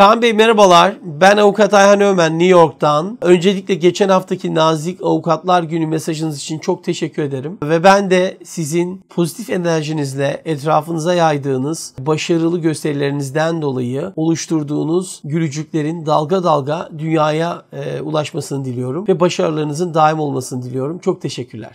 Kaan Bey merhabalar. Ben avukat Ayhan Ömen New York'tan. Öncelikle geçen haftaki Nazik Avukatlar Günü mesajınız için çok teşekkür ederim. Ve ben de sizin pozitif enerjinizle etrafınıza yaydığınız başarılı gösterilerinizden dolayı oluşturduğunuz gülücüklerin dalga dalga dünyaya e, ulaşmasını diliyorum ve başarılarınızın daim olmasını diliyorum. Çok teşekkürler.